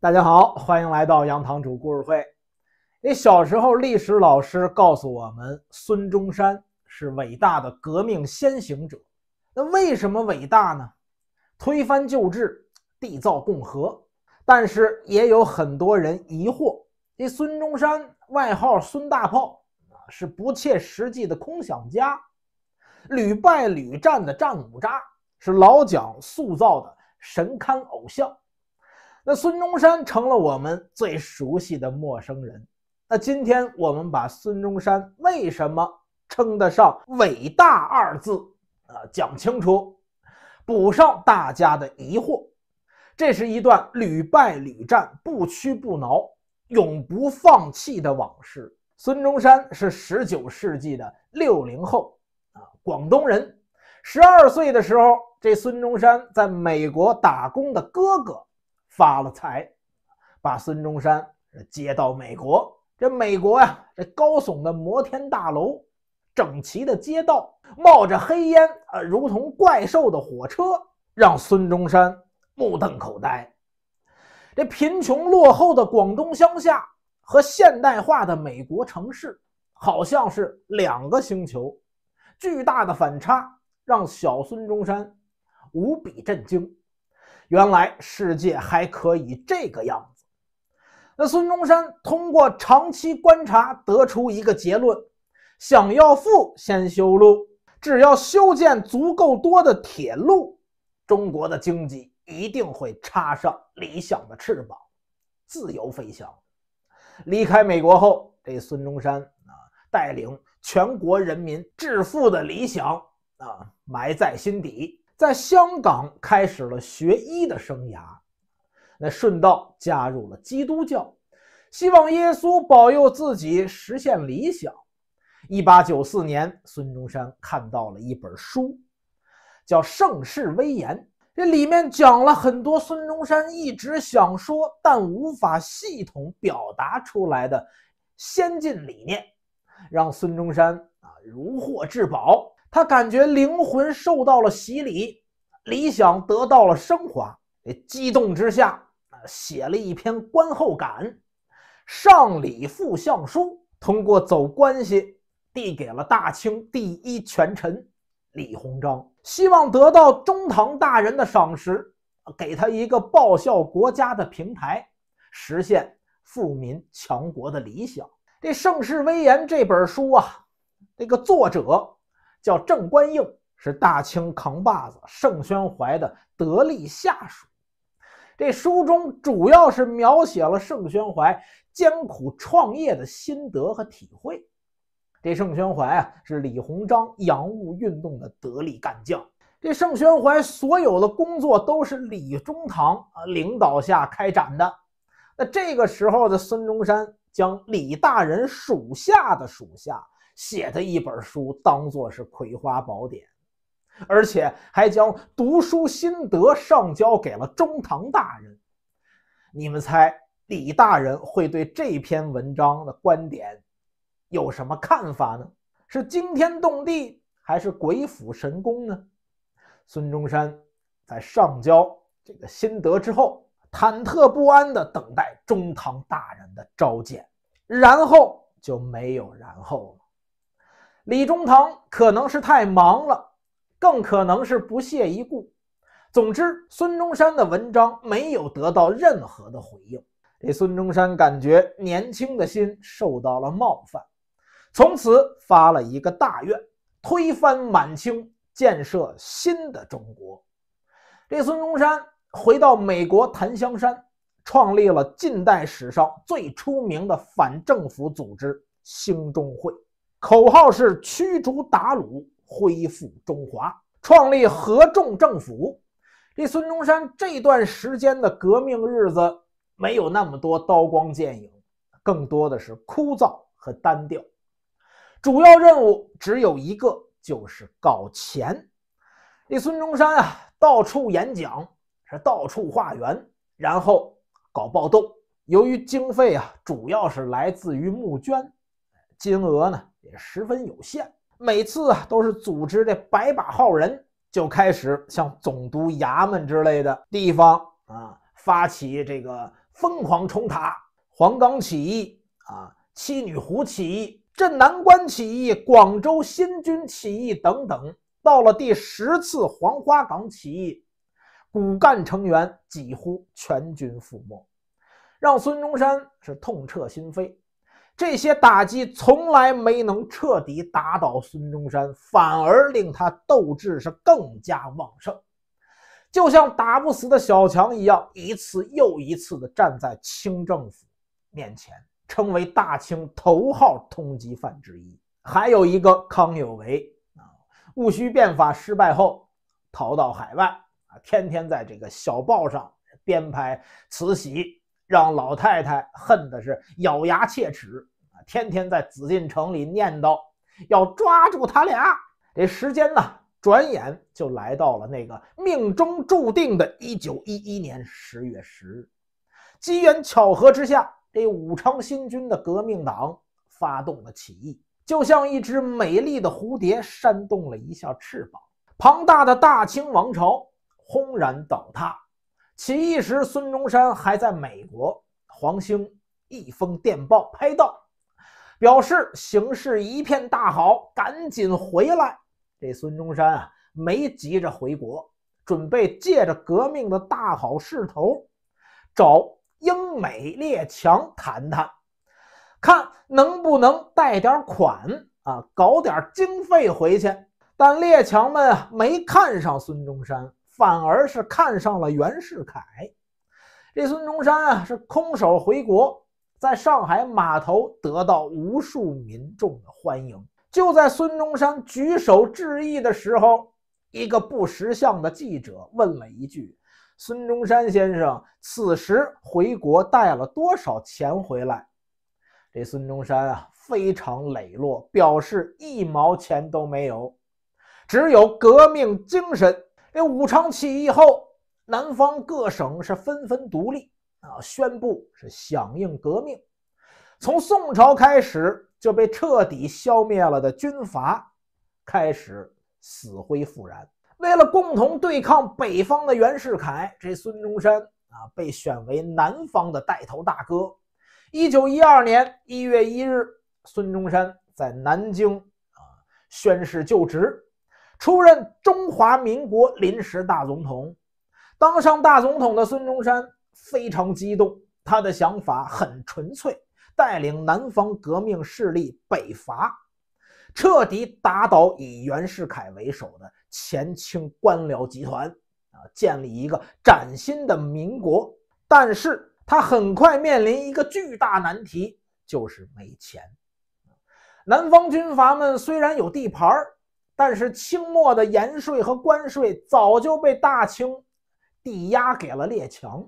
大家好，欢迎来到杨堂主故事会。那小时候历史老师告诉我们，孙中山是伟大的革命先行者。那为什么伟大呢？推翻旧制，缔造共和。但是也有很多人疑惑：这孙中山外号“孙大炮”啊，是不切实际的空想家，屡败屡战的战五渣，是老蒋塑造的神龛偶像。那孙中山成了我们最熟悉的陌生人。那今天我们把孙中山为什么称得上伟大二字啊讲清楚，补上大家的疑惑。这是一段屡败屡战、不屈不挠、永不放弃的往事。孙中山是十九世纪的六零后啊，广东人。十二岁的时候，这孙中山在美国打工的哥哥。发了财，把孙中山接到美国。这美国啊，这高耸的摩天大楼，整齐的街道，冒着黑烟啊，如同怪兽的火车，让孙中山目瞪口呆。这贫穷落后的广东乡下和现代化的美国城市，好像是两个星球，巨大的反差让小孙中山无比震惊。原来世界还可以这个样子。那孙中山通过长期观察得出一个结论：想要富，先修路。只要修建足够多的铁路，中国的经济一定会插上理想的翅膀，自由飞翔。离开美国后，这孙中山啊，带领全国人民致富的理想啊，埋在心底。在香港开始了学医的生涯，那顺道加入了基督教，希望耶稣保佑自己实现理想。一八九四年，孙中山看到了一本书，叫《盛世危言》，这里面讲了很多孙中山一直想说但无法系统表达出来的先进理念，让孙中山啊如获至宝。他感觉灵魂受到了洗礼，理想得到了升华。激动之下写了一篇观后感，上礼富相书，通过走关系递给了大清第一权臣李鸿章，希望得到中堂大人的赏识，给他一个报效国家的平台，实现富民强国的理想。这《盛世危言》这本书啊，这个作者。叫郑观应，是大清扛把子盛宣怀的得力下属。这书中主要是描写了盛宣怀艰苦创业的心得和体会。这盛宣怀啊，是李鸿章洋务运动的得力干将。这盛宣怀所有的工作都是李中堂啊领导下开展的。那这个时候的孙中山，将李大人属下的属下。写的一本书当做是《葵花宝典》，而且还将读书心得上交给了中堂大人。你们猜李大人会对这篇文章的观点有什么看法呢？是惊天动地还是鬼斧神工呢？孙中山在上交这个心得之后，忐忑不安地等待中堂大人的召见，然后就没有然后了。李中堂可能是太忙了，更可能是不屑一顾。总之，孙中山的文章没有得到任何的回应。这孙中山感觉年轻的心受到了冒犯，从此发了一个大愿：推翻满清，建设新的中国。这孙中山回到美国檀香山，创立了近代史上最出名的反政府组织兴中会。口号是驱逐鞑虏，恢复中华，创立合众政府。这孙中山这段时间的革命日子没有那么多刀光剑影，更多的是枯燥和单调。主要任务只有一个，就是搞钱。这孙中山啊，到处演讲，是到处化缘，然后搞暴动。由于经费啊，主要是来自于募捐，金额呢。也十分有限，每次都是组织这百把号人，就开始向总督衙门之类的地方啊发起这个疯狂冲塔。黄冈起义啊，七女湖起义，镇南关起义，广州新军起义等等。到了第十次黄花岗起义，骨干成员几乎全军覆没，让孙中山是痛彻心扉。这些打击从来没能彻底打倒孙中山，反而令他斗志是更加旺盛，就像打不死的小强一样，一次又一次的站在清政府面前，成为大清头号通缉犯之一。还有一个康有为啊，戊戌变法失败后逃到海外啊，天天在这个小报上编排慈禧。让老太太恨的是咬牙切齿天天在紫禁城里念叨，要抓住他俩。这时间呢，转眼就来到了那个命中注定的1911年10月10日。机缘巧合之下，这武昌新军的革命党发动了起义，就像一只美丽的蝴蝶扇动了一下翅膀，庞大的大清王朝轰然倒塌。起义时，孙中山还在美国。黄兴一封电报拍到，表示形势一片大好，赶紧回来。这孙中山啊，没急着回国，准备借着革命的大好势头，找英美列强谈谈，看能不能贷点款啊，搞点经费回去。但列强们没看上孙中山。反而是看上了袁世凯。这孙中山啊是空手回国，在上海码头得到无数民众的欢迎。就在孙中山举手致意的时候，一个不识相的记者问了一句：“孙中山先生，此时回国带了多少钱回来？”这孙中山啊非常磊落，表示一毛钱都没有，只有革命精神。这武昌起义后，南方各省是纷纷独立啊，宣布是响应革命。从宋朝开始就被彻底消灭了的军阀，开始死灰复燃。为了共同对抗北方的袁世凯，这孙中山啊被选为南方的带头大哥。一九一二年一月一日，孙中山在南京啊宣誓就职。出任中华民国临时大总统，当上大总统的孙中山非常激动，他的想法很纯粹，带领南方革命势力北伐，彻底打倒以袁世凯为首的前清官僚集团，啊，建立一个崭新的民国。但是他很快面临一个巨大难题，就是没钱。南方军阀们虽然有地盘儿。但是清末的盐税和关税早就被大清抵押给了列强，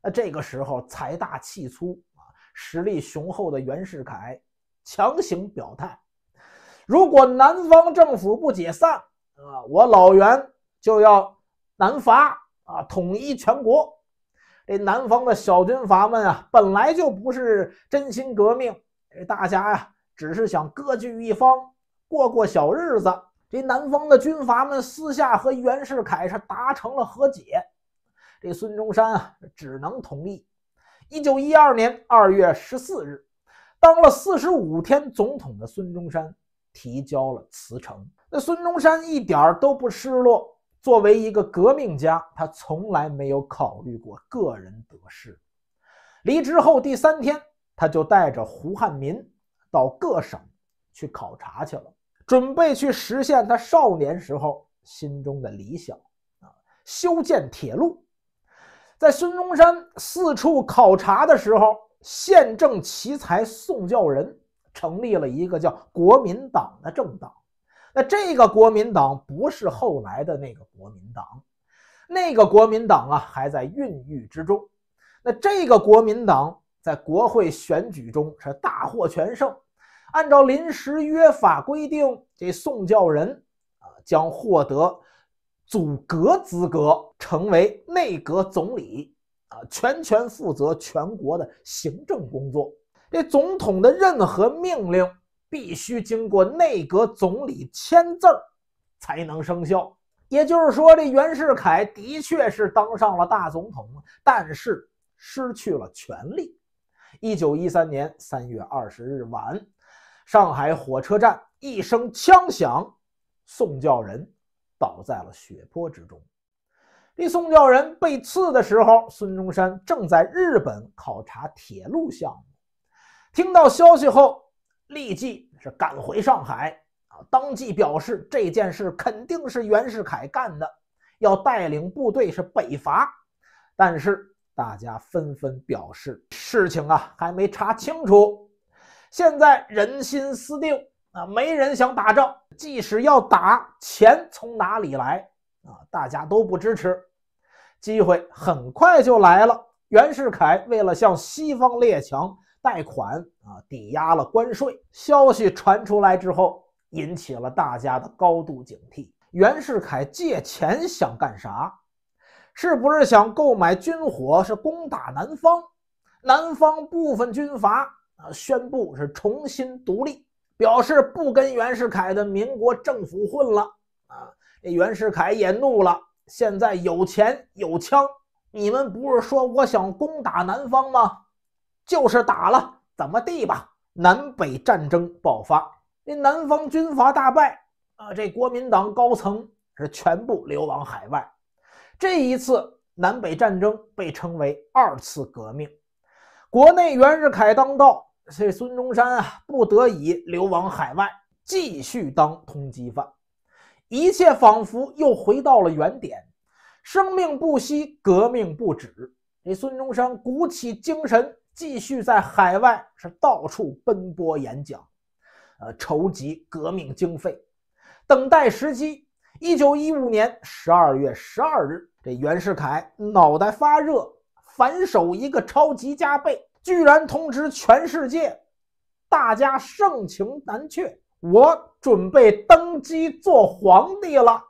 那这个时候财大气粗啊、实力雄厚的袁世凯强行表态：如果南方政府不解散啊，我老袁就要南伐啊，统一全国。这南方的小军阀们啊，本来就不是真心革命，这大家呀，只是想割据一方，过过小日子。这南方的军阀们私下和袁世凯是达成了和解，这孙中山啊只能同意。一九一二年二月十四日，当了四十五天总统的孙中山提交了辞呈。那孙中山一点都不失落，作为一个革命家，他从来没有考虑过个人得失。离职后第三天，他就带着胡汉民到各省去考察去了。准备去实现他少年时候心中的理想啊！修建铁路。在孙中山四处考察的时候，宪政奇才宋教仁成立了一个叫国民党的政党。那这个国民党不是后来的那个国民党，那个国民党啊还在孕育之中。那这个国民党在国会选举中是大获全胜。按照临时约法规定，这宋教仁啊将获得组阁资格，成为内阁总理啊，全权负责全国的行政工作。这总统的任何命令必须经过内阁总理签字儿才能生效。也就是说，这袁世凯的确是当上了大总统，但是失去了权力。一九一三年三月二十日晚。上海火车站一声枪响，宋教仁倒在了血泊之中。这宋教仁被刺的时候，孙中山正在日本考察铁路项目。听到消息后，立即是赶回上海啊，当即表示这件事肯定是袁世凯干的，要带领部队是北伐。但是大家纷纷表示，事情啊还没查清楚。现在人心思定啊，没人想打仗。即使要打，钱从哪里来啊？大家都不支持。机会很快就来了。袁世凯为了向西方列强贷款啊，抵押了关税。消息传出来之后，引起了大家的高度警惕。袁世凯借钱想干啥？是不是想购买军火，是攻打南方？南方部分军阀。啊！宣布是重新独立，表示不跟袁世凯的民国政府混了。啊，这袁世凯也怒了。现在有钱有枪，你们不是说我想攻打南方吗？就是打了，怎么地吧？南北战争爆发，那南方军阀大败。啊，这国民党高层是全部流亡海外。这一次南北战争被称为二次革命。国内袁世凯当道。这孙中山啊，不得已流亡海外，继续当通缉犯，一切仿佛又回到了原点。生命不息，革命不止。这孙中山鼓起精神，继续在海外是到处奔波演讲，呃，筹集革命经费，等待时机。一九一五年十二月十二日，这袁世凯脑袋发热，反手一个超级加倍。居然通知全世界，大家盛情难却，我准备登基做皇帝了。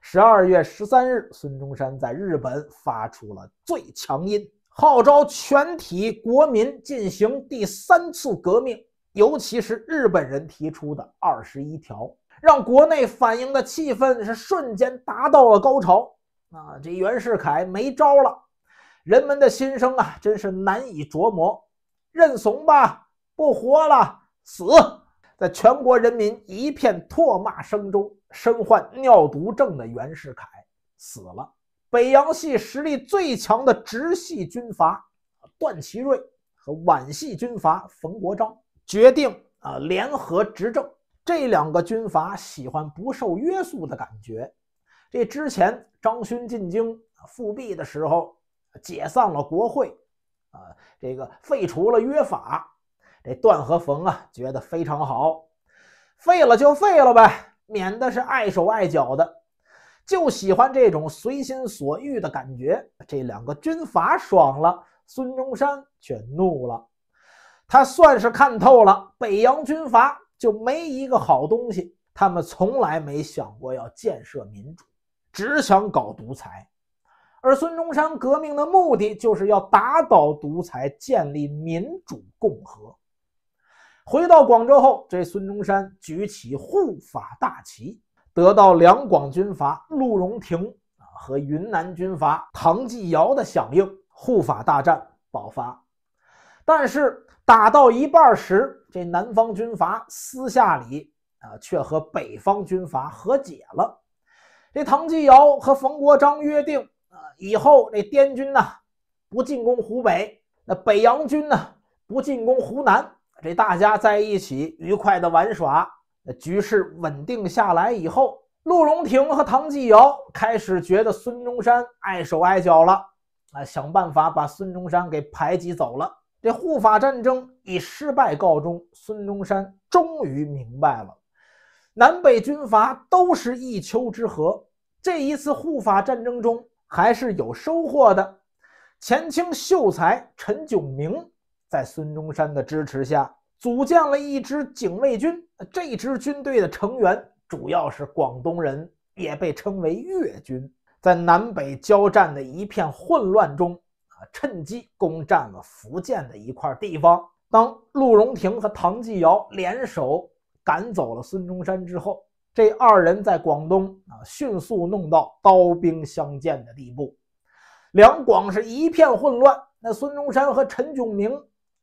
十二月十三日，孙中山在日本发出了最强音，号召全体国民进行第三次革命，尤其是日本人提出的二十一条，让国内反应的气氛是瞬间达到了高潮。啊，这袁世凯没招了。人们的心声啊，真是难以琢磨。认怂吧，不活了，死！在全国人民一片唾骂声中，身患尿毒症的袁世凯死了。北洋系实力最强的直系军阀段祺瑞和皖系军阀冯国璋决定啊，联合执政。这两个军阀喜欢不受约束的感觉。这之前，张勋进京复辟的时候。解散了国会，啊，这个废除了约法，这段和冯啊觉得非常好，废了就废了呗，免得是碍手碍脚的，就喜欢这种随心所欲的感觉。这两个军阀爽了，孙中山却怒了，他算是看透了，北洋军阀就没一个好东西，他们从来没想过要建设民主，只想搞独裁。而孙中山革命的目的就是要打倒独裁，建立民主共和。回到广州后，这孙中山举起护法大旗，得到两广军阀陆荣廷啊和云南军阀唐继尧的响应，护法大战爆发。但是打到一半时，这南方军阀私下里啊却和北方军阀和解了。这唐继尧和冯国璋约定。以后，这滇军呢不进攻湖北，那北洋军呢不进攻湖南，这大家在一起愉快的玩耍。局势稳定下来以后，陆荣廷和唐继尧开始觉得孙中山碍手碍脚了，啊，想办法把孙中山给排挤走了。这护法战争以失败告终，孙中山终于明白了，南北军阀都是一丘之貉。这一次护法战争中。还是有收获的。前清秀才陈炯明在孙中山的支持下，组建了一支警卫军。这支军队的成员主要是广东人，也被称为粤军。在南北交战的一片混乱中，啊，趁机攻占了福建的一块地方。当陆荣廷和唐继尧联手赶走了孙中山之后。这二人在广东啊，迅速弄到刀兵相见的地步，两广是一片混乱。那孙中山和陈炯明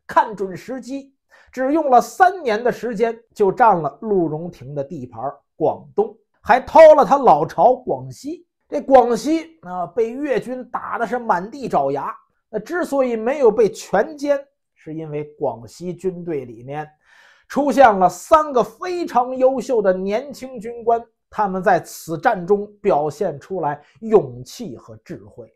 看准时机，只用了三年的时间就占了陆荣廷的地盘广东，还掏了他老巢广西。这广西啊，被越军打的是满地找牙。那之所以没有被全歼，是因为广西军队里面。出现了三个非常优秀的年轻军官，他们在此战中表现出来勇气和智慧，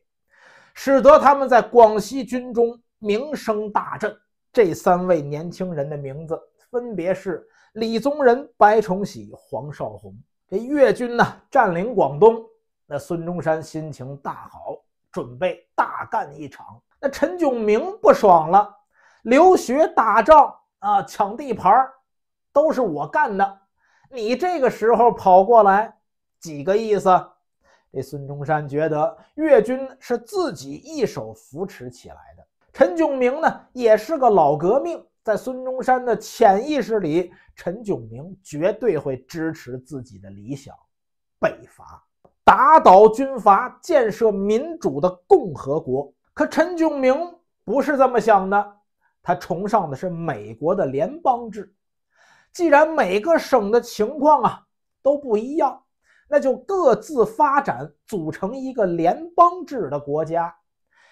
使得他们在广西军中名声大振。这三位年轻人的名字分别是李宗仁、白崇禧、黄绍竑。这粤军呢占领广东，那孙中山心情大好，准备大干一场。那陈炯明不爽了，留学打仗。啊！抢地盘儿都是我干的，你这个时候跑过来，几个意思？这孙中山觉得粤军是自己一手扶持起来的。陈炯明呢，也是个老革命，在孙中山的潜意识里，陈炯明绝对会支持自己的理想——北伐，打倒军阀，建设民主的共和国。可陈炯明不是这么想的。他崇尚的是美国的联邦制，既然每个省的情况啊都不一样，那就各自发展，组成一个联邦制的国家，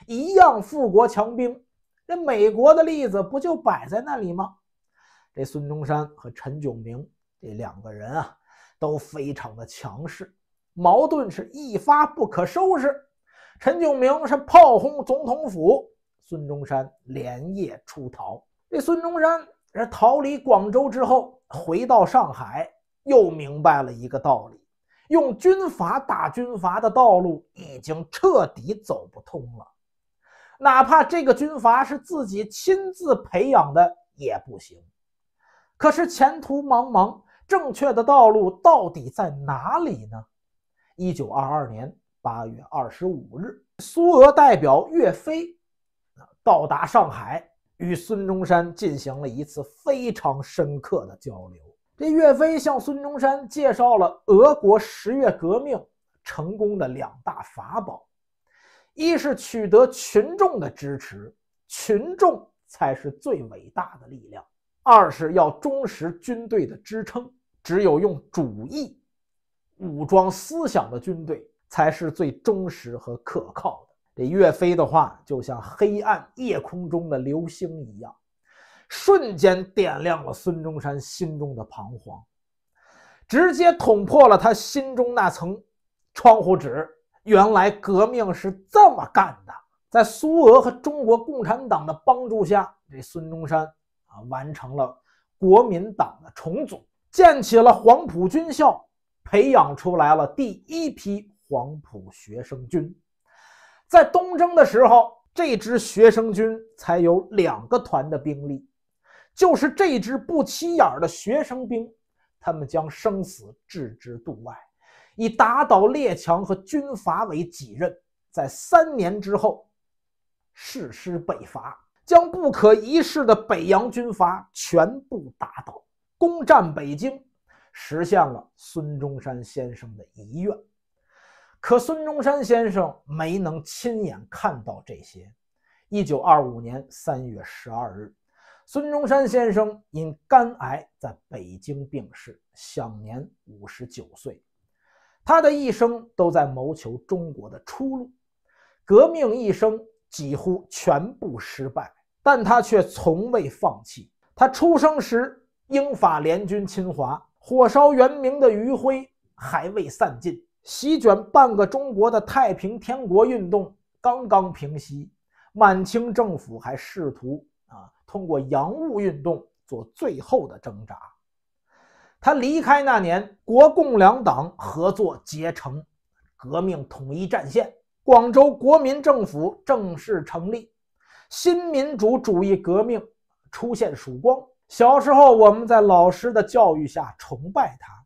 一样富国强兵。这美国的例子不就摆在那里吗？这孙中山和陈炯明这两个人啊，都非常的强势，矛盾是一发不可收拾。陈炯明是炮轰总统府。孙中山连夜出逃。这孙中山这逃离广州之后，回到上海，又明白了一个道理：用军阀打军阀的道路已经彻底走不通了，哪怕这个军阀是自己亲自培养的也不行。可是前途茫茫，正确的道路到底在哪里呢？一九二二年八月二十五日，苏俄代表岳飞。到达上海，与孙中山进行了一次非常深刻的交流。这岳飞向孙中山介绍了俄国十月革命成功的两大法宝：一是取得群众的支持，群众才是最伟大的力量；二是要忠实军队的支撑，只有用主义武装思想的军队，才是最忠实和可靠的。这岳飞的话就像黑暗夜空中的流星一样，瞬间点亮了孙中山心中的彷徨，直接捅破了他心中那层窗户纸。原来革命是这么干的。在苏俄和中国共产党的帮助下，这孙中山啊完成了国民党的重组，建起了黄埔军校，培养出来了第一批黄埔学生军。在东征的时候，这支学生军才有两个团的兵力。就是这支不起眼的学生兵，他们将生死置之度外，以打倒列强和军阀为己任。在三年之后，誓师北伐，将不可一世的北洋军阀全部打倒，攻占北京，实现了孙中山先生的遗愿。可孙中山先生没能亲眼看到这些。一九二五年三月十二日，孙中山先生因肝癌在北京病逝，享年五十九岁。他的一生都在谋求中国的出路，革命一生几乎全部失败，但他却从未放弃。他出生时，英法联军侵华，火烧圆明的余晖还未散尽。席卷半个中国的太平天国运动刚刚平息，满清政府还试图啊通过洋务运动做最后的挣扎。他离开那年，国共两党合作结成革命统一战线，广州国民政府正式成立，新民主主义革命出现曙光。小时候我们在老师的教育下崇拜他。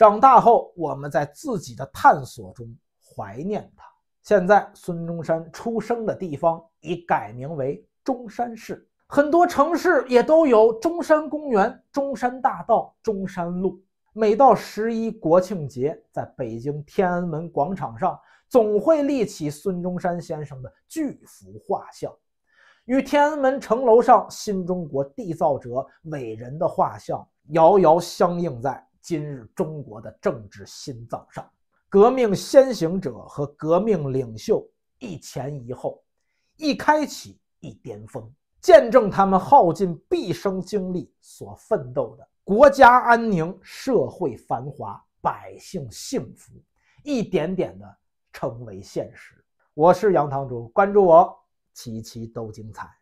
长大后，我们在自己的探索中怀念他。现在，孙中山出生的地方已改名为中山市，很多城市也都有中山公园、中山大道、中山路。每到十一国庆节，在北京天安门广场上，总会立起孙中山先生的巨幅画像，与天安门城楼上新中国缔造者伟人的画像遥遥相映在。今日中国的政治心脏上，革命先行者和革命领袖一前一后，一开启一巅峰，见证他们耗尽毕生精力所奋斗的国家安宁、社会繁华、百姓幸福，一点点的成为现实。我是杨堂主，关注我，期期都精彩。